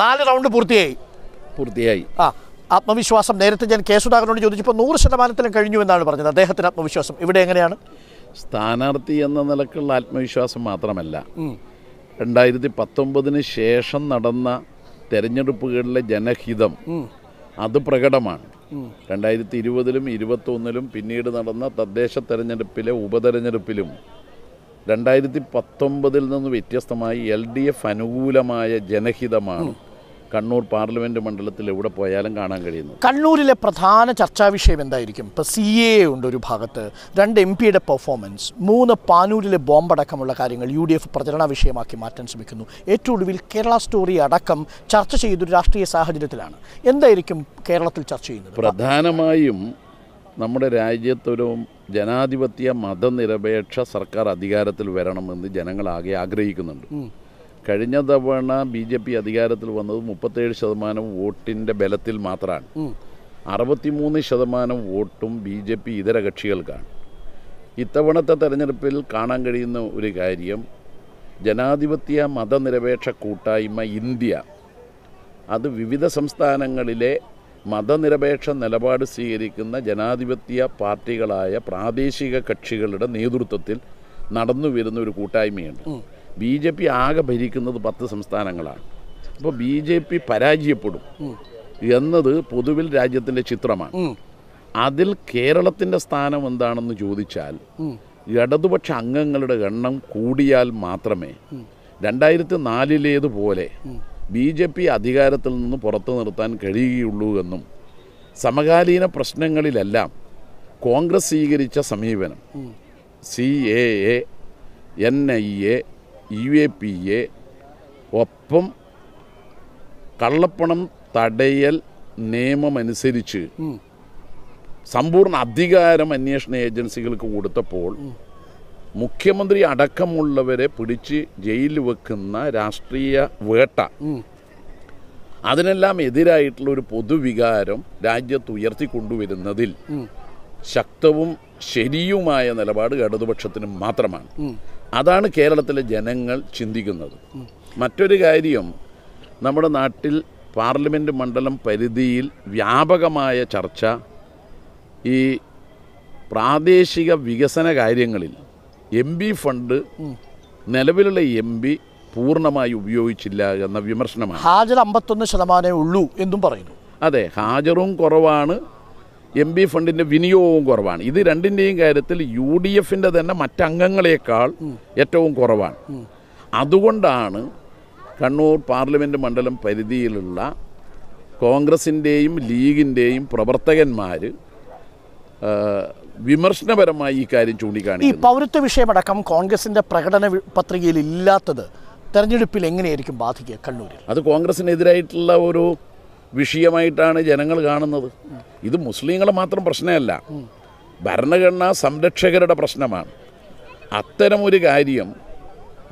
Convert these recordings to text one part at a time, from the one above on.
നാല് റൗണ്ട് പൂർത്തിയായി പൂർത്തിയായി ആ ആത്മവിശ്വാസം നേരത്തെ ഞാൻ കെ സുധാകരനോട് ചോദിച്ചപ്പോൾ നൂറ് ശതമാനത്തിലും കഴിഞ്ഞു എന്നാണ് പറഞ്ഞത് അദ്ദേഹത്തിന് ആത്മവിശ്വാസം ഇവിടെ എങ്ങനെയാണ് സ്ഥാനാർത്ഥി എന്ന നിലക്കുള്ള ആത്മവിശ്വാസം മാത്രമല്ല രണ്ടായിരത്തി പത്തൊമ്പതിന് ശേഷം നടന്ന തെരഞ്ഞെടുപ്പുകളിലെ ജനഹിതം അത് പ്രകടമാണ് രണ്ടായിരത്തി ഇരുപതിലും ഇരുപത്തൊന്നിലും പിന്നീട് നടന്ന തദ്ദേശ തെരഞ്ഞെടുപ്പിലെ ഉപതെരഞ്ഞെടുപ്പിലും രണ്ടായിരത്തി പത്തൊമ്പതിൽ നിന്ന് വ്യത്യസ്തമായി എൽ ഡി എഫ് അനുകൂലമായ ജനഹിതമാണ് കണ്ണൂർ പാർലമെന്റ് മണ്ഡലത്തിൽ എവിടെ പോയാലും കാണാൻ കഴിയുന്നു കണ്ണൂരിലെ പ്രധാന ചർച്ചാ വിഷയം എന്തായിരിക്കും ഇപ്പോൾ സി എ ഉണ്ട് ഒരു ഭാഗത്ത് രണ്ട് എം പിയുടെ പെർഫോമൻസ് മൂന്ന് പാനൂരിലെ ബോംബടക്കമുള്ള കാര്യങ്ങൾ യു ഡി എഫ് പ്രചരണ വിഷയമാക്കി മാറ്റാൻ ശ്രമിക്കുന്നു ഏറ്റവും ഒടുവിൽ കേരള സ്റ്റോറി അടക്കം ചർച്ച ചെയ്തൊരു രാഷ്ട്രീയ സാഹചര്യത്തിലാണ് എന്തായിരിക്കും കേരളത്തിൽ ചർച്ച ചെയ്യുന്നത് പ്രധാനമായും നമ്മുടെ രാജ്യത്തൊരു ജനാധിപത്യ മതനിരപേക്ഷ സർക്കാർ അധികാരത്തിൽ വരണമെന്ന് ജനങ്ങളാകെ ആഗ്രഹിക്കുന്നുണ്ട് കഴിഞ്ഞ തവണ ബി ജെ പി അധികാരത്തിൽ വന്നത് മുപ്പത്തേഴ് ശതമാനം വോട്ടിൻ്റെ ബലത്തിൽ മാത്രമാണ് അറുപത്തിമൂന്ന് ശതമാനം വോട്ടും ബി ജെ പി ഇതര കക്ഷികൾക്കാണ് ഇത്തവണത്തെ തെരഞ്ഞെടുപ്പിൽ കാണാൻ കഴിയുന്ന ഒരു കാര്യം ജനാധിപത്യ മതനിരപേക്ഷ കൂട്ടായ്മ ഇന്ത്യ അത് വിവിധ സംസ്ഥാനങ്ങളിലെ മതനിരപേക്ഷ നിലപാട് സ്വീകരിക്കുന്ന ജനാധിപത്യ പാർട്ടികളായ പ്രാദേശിക കക്ഷികളുടെ നേതൃത്വത്തിൽ നടന്നു വരുന്ന ഒരു കൂട്ടായ്മയുണ്ട് ബി ജെ പി ആകെ ഭരിക്കുന്നത് പത്ത് സംസ്ഥാനങ്ങളാണ് അപ്പോൾ ബി ജെ പി പരാജയപ്പെടും എന്നത് പൊതുവിൽ രാജ്യത്തിൻ്റെ ചിത്രമാണ് അതിൽ കേരളത്തിൻ്റെ സ്ഥാനം എന്താണെന്ന് ചോദിച്ചാൽ ഇടതുപക്ഷ അംഗങ്ങളുടെ എണ്ണം കൂടിയാൽ മാത്രമേ രണ്ടായിരത്തി നാലിലേതുപോലെ ബി ജെ പി അധികാരത്തിൽ നിന്ന് പുറത്തു നിർത്താൻ കഴിയുകയുള്ളൂ എന്നും സമകാലീന പ്രശ്നങ്ങളിലെല്ലാം കോൺഗ്രസ് സ്വീകരിച്ച സമീപനം C A A N I A U A P A ഒപ്പം കള്ളപ്പണം തടയൽ നിയമമനുസരിച്ച് സമ്പൂർണ്ണ അധികാരം അന്വേഷണ ഏജൻസികൾക്ക് കൊടുത്തപ്പോൾ മുഖ്യമന്ത്രി അടക്കമുള്ളവരെ പിടിച്ച് ജയിലിൽ വെക്കുന്ന രാഷ്ട്രീയ വേട്ട അതിനെല്ലാം എതിരായിട്ടുള്ള ഒരു പൊതുവികാരം രാജ്യത്ത് ഉയർത്തിക്കൊണ്ടുവരുന്നതിൽ ശക്തവും ശരിയുമായ നിലപാട് ഇടതുപക്ഷത്തിന് മാത്രമാണ് അതാണ് കേരളത്തിലെ ജനങ്ങൾ ചിന്തിക്കുന്നത് മറ്റൊരു കാര്യം നമ്മുടെ നാട്ടിൽ പാർലമെൻറ്റ് മണ്ഡലം പരിധിയിൽ വ്യാപകമായ ചർച്ച ഈ പ്രാദേശിക വികസന കാര്യങ്ങളിൽ എം ബി ഫണ്ട് നിലവിലുള്ള എം ബി പൂർണ്ണമായി ഉപയോഗിച്ചില്ല എന്ന വിമർശനമാണ് ഹാജർ അമ്പത്തൊന്ന് ശതമാനമേ ഉള്ളൂ എന്നും പറയുന്നു അതെ ഹാജറും കുറവാണ് എം ബി ഫണ്ടിൻ്റെ വിനിയോഗവും കുറവാണ് ഇത് രണ്ടിൻ്റെയും കാര്യത്തിൽ യു ഡി എഫിൻ്റെ തന്നെ മറ്റംഗങ്ങളെക്കാൾ ഏറ്റവും കുറവാണ് അതുകൊണ്ടാണ് കണ്ണൂർ പാർലമെൻറ്റ് മണ്ഡലം പരിധിയിലുള്ള കോൺഗ്രസിൻ്റെയും ലീഗിൻ്റെയും പ്രവർത്തകന്മാർ വിമർശനപരമായി ഈ കാര്യം ചൂണ്ടിക്കാണി ഈ പൗരത്വ വിഷയമടക്കം കോൺഗ്രസിന്റെ പ്രകടന പത്രികയിൽ ഇല്ലാത്തത് തെരഞ്ഞെടുപ്പിൽ എങ്ങനെയായിരിക്കും ബാധിക്കുക കണ്ണൂരിൽ അത് കോൺഗ്രസിനെതിരായിട്ടുള്ള ഒരു വിഷയമായിട്ടാണ് ജനങ്ങൾ കാണുന്നത് ഇത് മുസ്ലിങ്ങൾ മാത്രം പ്രശ്നമല്ല ഭരണഘടനാ സംരക്ഷകരുടെ പ്രശ്നമാണ് അത്തരം ഒരു കാര്യം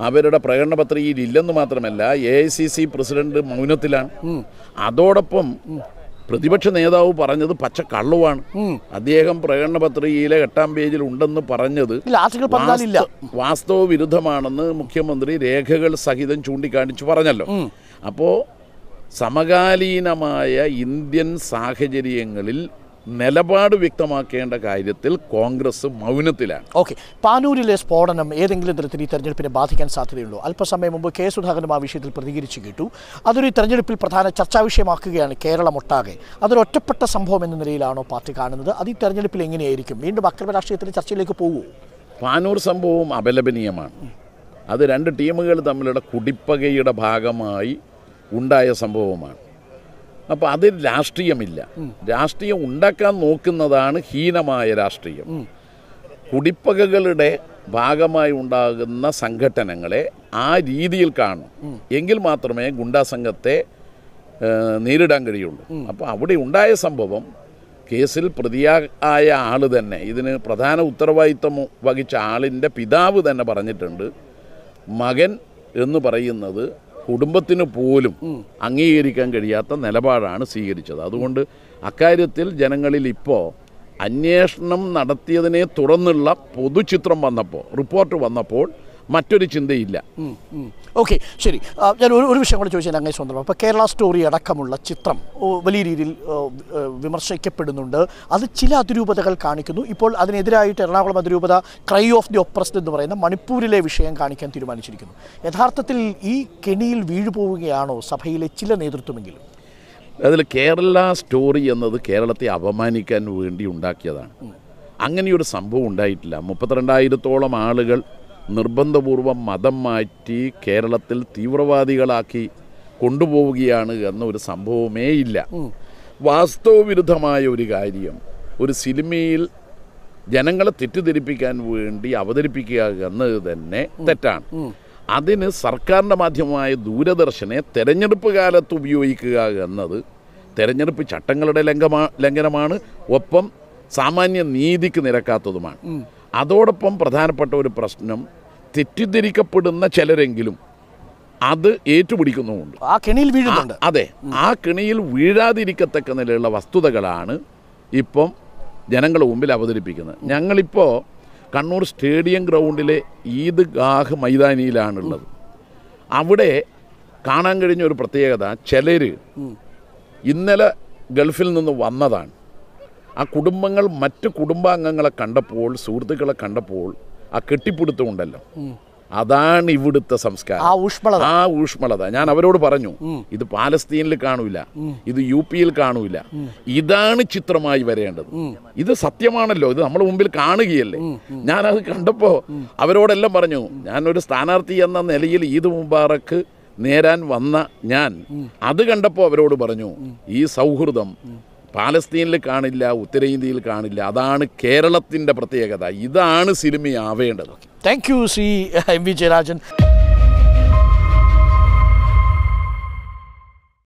അവരുടെ പ്രകടന പത്രികയിൽ ഇല്ലെന്ന് മാത്രമല്ല A I C C president മൗനത്തിലാണ് അതോടൊപ്പം പ്രതിപക്ഷ നേതാവ് പറഞ്ഞത് പച്ച കള്ളുവാണ് അദ്ദേഹം പ്രകടന പത്രികയിലെ എട്ടാം പേജിൽ ഉണ്ടെന്ന് പറഞ്ഞത് വാസ്തവ വിരുദ്ധമാണെന്ന് മുഖ്യമന്ത്രി രേഖകൾ സഹിതം ചൂണ്ടിക്കാണിച്ചു പറഞ്ഞല്ലോ അപ്പോൾ സമകാലീനമായ ഇന്ത്യൻ സാഹചര്യങ്ങളിൽ നിലപാട് വ്യക്തമാക്കേണ്ട കാര്യത്തിൽ കോൺഗ്രസ് മൗനത്തിലാണ് ഓക്കെ പാനൂരിലെ സ്ഫോടനം ഏതെങ്കിലും തരത്തിൽ ഈ തെരഞ്ഞെടുപ്പിനെ ബാധിക്കാൻ സാധ്യതയുള്ളൂ അല്പസമയം മുമ്പ് കെ സുധാകരനും ആ വിഷയത്തിൽ പ്രതികരിച്ചു കേട്ടു അതൊരു തെരഞ്ഞെടുപ്പിൽ പ്രധാന ചർച്ചാ വിഷയമാക്കുകയാണ് കേരളമൊട്ടാകെ അതൊരു ഒറ്റപ്പെട്ട സംഭവം എന്ന നിലയിലാണോ പാർട്ടി കാണുന്നത് അത് ഈ തെരഞ്ഞെടുപ്പിൽ എങ്ങനെയായിരിക്കും വീണ്ടും അക്രമ രാഷ്ട്രീയത്തിൻ്റെ ചർച്ചയിലേക്ക് പോകൂ പാനൂർ സംഭവം അപലപനീയമാണ് അത് രണ്ട് ടീമുകൾ തമ്മിലുള്ള കുടിപ്പകയുടെ ഭാഗമായി ഉണ്ടായ സംഭവമാണ് അപ്പോൾ അത് രാഷ്ട്രീയമില്ല രാഷ്ട്രീയം ഉണ്ടാക്കാൻ നോക്കുന്നതാണ് ഹീനമായ രാഷ്ട്രീയം കുടിപ്പകകളുടെ ഭാഗമായി ഉണ്ടാകുന്ന സംഘടനകളെ ആ രീതിയിൽ കാണും എങ്കിൽ മാത്രമേ ഗുണ്ടാ സംഘത്തെ നേരിടാൻ കഴിയുള്ളൂ അപ്പോൾ അവിടെ ഉണ്ടായ സംഭവം കേസിൽ പ്രതിയായ ആൾ തന്നെ ഇതിന് പ്രധാന ഉത്തരവാദിത്വം വഹിച്ച ആളിൻ്റെ പിതാവ് തന്നെ പറഞ്ഞിട്ടുണ്ട് മകൻ എന്ന് പറയുന്നത് കുടുംബത്തിന് പോലും അംഗീകരിക്കാൻ കഴിയാത്ത നിലപാടാണ് സ്വീകരിച്ചത് അതുകൊണ്ട് അക്കാര്യത്തിൽ ജനങ്ങളിൽ ഇപ്പോൾ അന്വേഷണം നടത്തിയതിനെ തുടർന്നുള്ള പൊതുചിത്രം വന്നപ്പോൾ റിപ്പോർട്ട് വന്നപ്പോൾ മറ്റൊരു ചിന്തയില്ല ഓക്കെ ശരി ഞാൻ ഒരു ഒരു വിഷയം കൂടെ ചോദിച്ചാൽ അങ്ങനെ സ്വന്തം അപ്പോൾ കേരള സ്റ്റോറി അടക്കമുള്ള ചിത്രം വലിയ രീതിയിൽ വിമർശിക്കപ്പെടുന്നുണ്ട് അത് ചില അതിരൂപതകൾ കാണിക്കുന്നു ഇപ്പോൾ അതിനെതിരായിട്ട് എറണാകുളം അതിരൂപത ക്രൈ ഓഫ് ദി ഒപ്രസ്ഡ് എന്ന് പറയുന്ന മണിപ്പൂരിലെ വിഷയം കാണിക്കാൻ തീരുമാനിച്ചിരിക്കുന്നു യഥാർത്ഥത്തിൽ ഈ കെണിയിൽ വീഴുപോവുകയാണോ സഭയിലെ ചില നേതൃത്വമെങ്കിലും അതിൽ കേരള സ്റ്റോറി എന്നത് കേരളത്തെ അപമാനിക്കാൻ വേണ്ടി ഉണ്ടാക്കിയതാണ് അങ്ങനെയൊരു സംഭവം ഉണ്ടായിട്ടില്ല മുപ്പത്തിരണ്ടായിരത്തോളം ആളുകൾ നിർബന്ധപൂർവം മതം മാറ്റി കേരളത്തിൽ തീവ്രവാദികളാക്കി കൊണ്ടുപോവുകയാണ് എന്ന ഒരു സംഭവമേ ഇല്ല വാസ്തവവിരുദ്ധമായ ഒരു കാര്യം ഒരു സിനിമയിൽ ജനങ്ങളെ തെറ്റിദ്ധരിപ്പിക്കാൻ വേണ്ടി അവതരിപ്പിക്കുക എന്നത് തന്നെ തെറ്റാണ് അതിന് സർക്കാരിൻ്റെ മാധ്യമമായ ദൂരദർശനെ തെരഞ്ഞെടുപ്പ് കാലത്ത് ഉപയോഗിക്കുക എന്നത് തെരഞ്ഞെടുപ്പ് ചട്ടങ്ങളുടെ ലംഘമാ ലംഘനമാണ് ഒപ്പം സാമാന്യ നീതിക്ക് നിരക്കാത്തതുമാണ് അതോടൊപ്പം പ്രധാനപ്പെട്ട ഒരു പ്രശ്നം തെറ്റിദ്ധരിക്കപ്പെടുന്ന ചിലരെങ്കിലും അത് ഏറ്റുപിടിക്കുന്നുമുണ്ട് ആ കിണിയിൽ വീഴുന്നുണ്ട് അതെ ആ കിണിയിൽ വീഴാതിരിക്കത്തക്ക നിലയിലുള്ള വസ്തുതകളാണ് ഇപ്പം ജനങ്ങളുടെ മുമ്പിൽ അവതരിപ്പിക്കുന്നത് ഞങ്ങളിപ്പോൾ കണ്ണൂർ സ്റ്റേഡിയം ഗ്രൗണ്ടിലെ ഈദ് ഗാഹ് മൈതാനിയിലാണുള്ളത് അവിടെ കാണാൻ കഴിഞ്ഞ ഒരു പ്രത്യേകത ചിലര് ഇന്നലെ ഗൾഫിൽ നിന്ന് വന്നതാണ് ആ കുടുംബങ്ങൾ മറ്റ് കുടുംബാംഗങ്ങളെ കണ്ടപ്പോൾ സുഹൃത്തുക്കളെ കണ്ടപ്പോൾ ആ ഉണ്ടല്ലോ അതാണ് ഇവിടുത്തെ സംസ്കാരം ആ ഊഷ്മളത ആ ഊഷ്മളത ഞാൻ അവരോട് പറഞ്ഞു ഇത് പാലസ്തീനിൽ കാണൂല ഇത് യു പിയിൽ കാണൂല ഇതാണ് ചിത്രമായി വരേണ്ടത് ഇത് സത്യമാണല്ലോ ഇത് നമ്മുടെ മുമ്പിൽ കാണുകയല്ലേ ഞാൻ അത് കണ്ടപ്പോൾ അവരോടെല്ലാം പറഞ്ഞു ഞാൻ ഒരു സ്ഥാനാർത്ഥി എന്ന നിലയിൽ ഈദ് മുബാറക്ക് നേരാൻ വന്ന ഞാൻ അത് കണ്ടപ്പോൾ അവരോട് പറഞ്ഞു ഈ സൗഹൃദം പാലസ്തീനിൽ കാണില്ല ഉത്തരേന്ത്യയിൽ കാണില്ല അതാണ് കേരളത്തിൻ്റെ പ്രത്യേകത ഇതാണ് സിനിമയാവേണ്ടത് thank you Shri M V Jayarajan